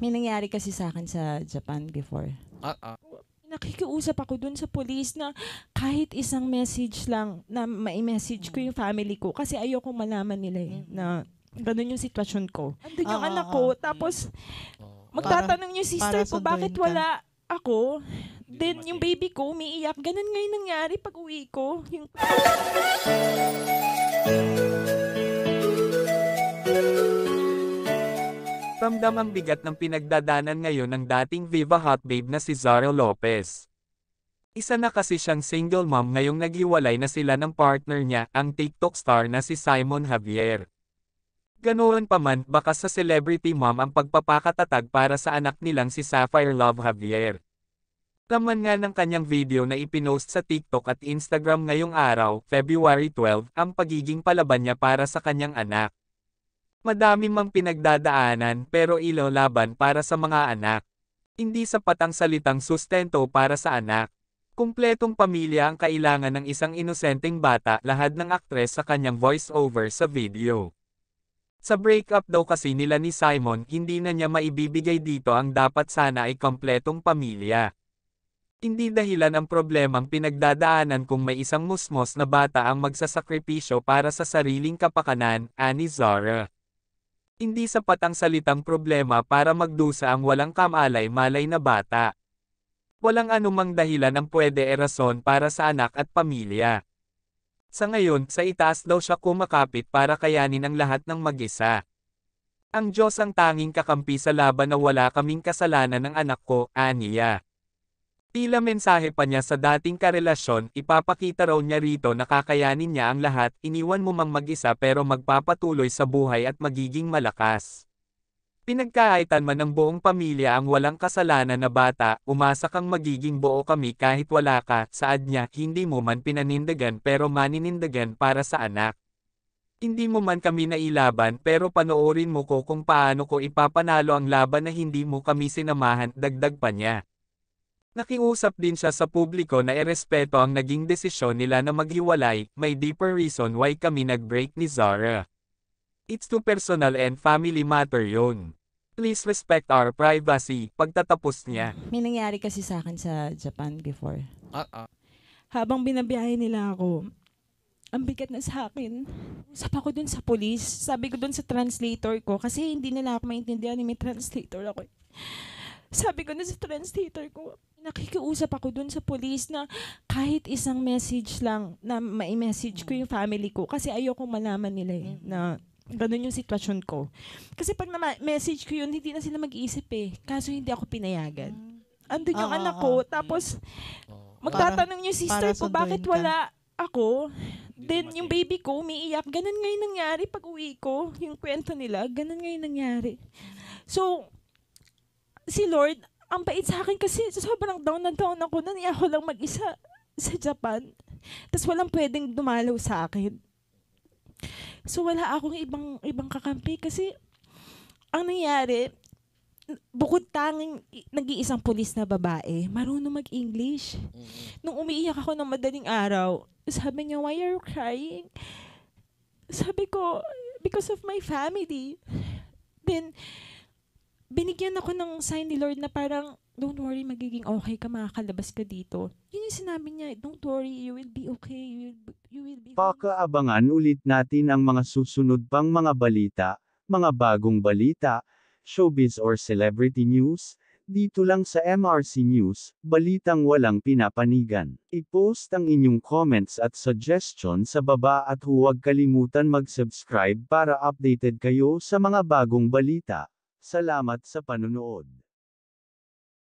May nangyari kasi sa akin sa Japan before. Ah, ah. Nakikiusap ako dun sa police na kahit isang message lang na mai-message ko yung family ko kasi ayoko malaman nila eh, na ganun yung sitwasyon ko. Andun yung Oo, anak ko, oo. Ah, ah, ah. tapos oh. magtatanong yung sister para ko bakit wala ako. Then yung eh. baby ko umiiyak, ganun nga nangyari pag uwi ko. Yung Ramdam ang bigat ng pinagdadanan ngayon ng dating Viva Hot Babe na si Zara Lopez. Isa na kasi siyang single mom ngayong naghiwalay na sila ng partner niya, ang TikTok star na si Simon Javier. Ganoon pa man, baka sa celebrity mom ang pagpapakatatag para sa anak nilang si Sapphire Love Javier. Taman nga ng kanyang video na ipinost sa TikTok at Instagram ngayong araw, February 12, ang pagiging palaban niya para sa kanyang anak. Madami mang pinagdadaanan pero ilalaban para sa mga anak. Hindi sapat ang salitang sustento para sa anak. Kumpletong pamilya ang kailangan ng isang inosenteng bata lahat ng aktres sa kanyang voice-over sa video. Sa breakup daw kasi nila ni Simon hindi na niya maibibigay dito ang dapat sana ay kompletong pamilya. Hindi dahilan ang problemang pinagdadaanan kung may isang musmos na bata ang magsasakripisyo para sa sariling kapakanan, ani Zara. Hindi sapat ang salitang problema para magdusa ang walang kamalay-malay na bata. Walang anumang dahilan ang pwede erason para sa anak at pamilya. Sa ngayon, sa itaas daw siya kumakapit para kayanin ang lahat ng mag-isa. Ang Diyos ang tanging kakampi sa laban na wala kaming kasalanan ng anak ko, Aniya. Tila mensahe pa niya sa dating karelasyon, ipapakita raw niya rito na kakayanin niya ang lahat, iniwan mo mang mag-isa pero magpapatuloy sa buhay at magiging malakas. Pinagkaitan man ng buong pamilya ang walang kasalanan na bata, umasa kang magiging buo kami kahit wala ka, saad niya, hindi mo man pinanindagan pero maninindagan para sa anak. Hindi mo man kami nailaban pero panoorin mo ko kung paano ko ipapanalo ang laban na hindi mo kami sinamahan, dagdag pa niya. Nakiusap din siya sa publiko na irespeto ang naging desisyon nila na maghiwalay, may deeper reason why kami nagbreak ni Zara. It's too personal and family matter yon. Please respect our privacy, pagtatapos niya. May nangyari kasi sa akin sa Japan before. Uh-uh. Habang binabiyahe nila ako, ang bigat na sa akin. Usap ako dun sa police. Sabi ko dun sa translator ko kasi hindi nila ako maintindihan. May translator ako. Sabi ko na sa translator ko, nakikiusap ako dun sa police na kahit isang message lang na ma-message ko mm. yung family ko kasi ayoko malaman nila eh mm. na ganun yung sitwasyon ko. Kasi pag na-message ko yun, hindi na sila mag-iisip eh. Kaso hindi ako pinayagan. Mm. Andun yung Oo, ah, anak ah, ko, oo. Ah. tapos oh. magtatanong yung sister para ko bakit wala ako. Then yung baby ko umiiyak, ganun nga yung nangyari pag uwi ko. Yung kwento nila, ganun nga yung nangyari. So, si Lord, ang bait sa akin kasi sobrang down na down ako nun. Eh, ako lang mag-isa sa Japan. Tapos walang pwedeng dumalaw sa akin. So wala akong ibang ibang kakampi kasi ang nangyari, bukod tanging nag-iisang pulis na babae, marunong mag-English. Mm-hmm. Nung umiiyak ako ng madaling araw, sabi niya, why are you crying? Sabi ko, because of my family. Then, binigyan ako ng sign ni Lord na parang, don't worry, magiging okay ka, makakalabas ka dito. Yun yung sinabi niya, don't worry, you will be okay, you will, you will be Pakaabangan ulit natin ang mga susunod pang mga balita, mga bagong balita, showbiz or celebrity news, dito lang sa MRC News, balitang walang pinapanigan. I-post ang inyong comments at suggestion sa baba at huwag kalimutan mag-subscribe para updated kayo sa mga bagong balita. Salamat sa panunood.